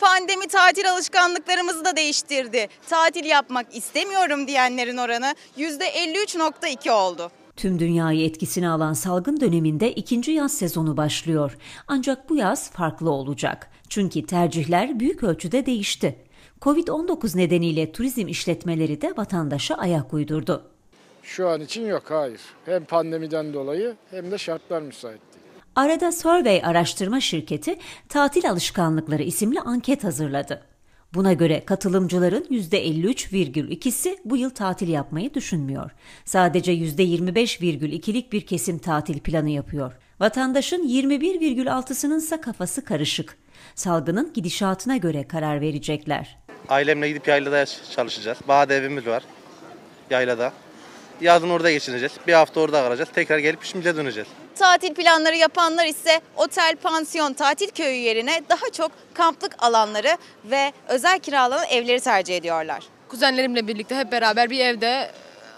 Pandemi tatil alışkanlıklarımızı da değiştirdi. Tatil yapmak istemiyorum diyenlerin oranı %53.2 oldu. Tüm dünyayı etkisine alan salgın döneminde ikinci yaz sezonu başlıyor. Ancak bu yaz farklı olacak. Çünkü tercihler büyük ölçüde değişti. Covid-19 nedeniyle turizm işletmeleri de vatandaşa ayak uydurdu. Şu an için yok, hayır. Hem pandemiden dolayı hem de şartlar müsait. Arada Survey araştırma şirketi tatil alışkanlıkları isimli anket hazırladı. Buna göre katılımcıların %53,2'si bu yıl tatil yapmayı düşünmüyor. Sadece %25,2'lik bir kesim tatil planı yapıyor. Vatandaşın 21,6'sının ise kafası karışık. Salgının gidişatına göre karar verecekler. Ailemle gidip yaylada çalışacağız. Bağda evimiz var. Yaylada. Yazın orada geçireceğiz. Bir hafta orada kalacağız. Tekrar gelip işimize döneceğiz. Tatil planları yapanlar ise otel, pansiyon, tatil köyü yerine daha çok kamplık alanları ve özel kiralanan evleri tercih ediyorlar. Kuzenlerimle birlikte hep beraber bir evde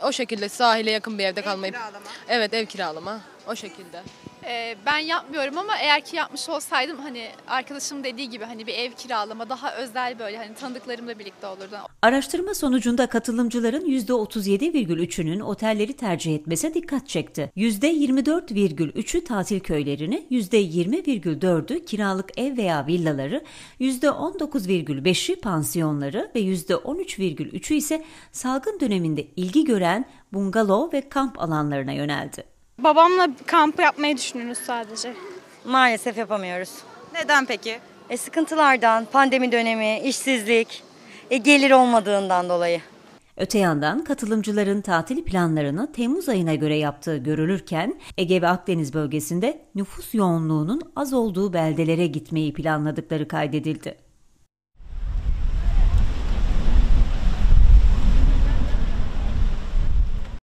o şekilde sahile yakın bir evde kalmayı. Ev kiralama. Evet ev kiralama o şekilde. Ee, ben yapmıyorum ama eğer ki yapmış olsaydım hani arkadaşım dediği gibi hani bir ev kiralama daha özel böyle hani tanıdıklarımla birlikte olurdu. Araştırma sonucunda katılımcıların %37,3'ünün otelleri tercih etmesi dikkat çekti. %24,3'ü tatil köylerini, %20,4'ü kiralık ev veya villaları, %19,5'i pansiyonları ve %13,3'ü ise salgın döneminde ilgi gören bungalov ve kamp alanlarına yöneldi. Babamla kampı yapmayı düşünürüz sadece. Maalesef yapamıyoruz. Neden peki? E, sıkıntılardan, pandemi dönemi, işsizlik, e, gelir olmadığından dolayı. Öte yandan katılımcıların tatil planlarını Temmuz ayına göre yaptığı görülürken Ege ve Akdeniz bölgesinde nüfus yoğunluğunun az olduğu beldelere gitmeyi planladıkları kaydedildi.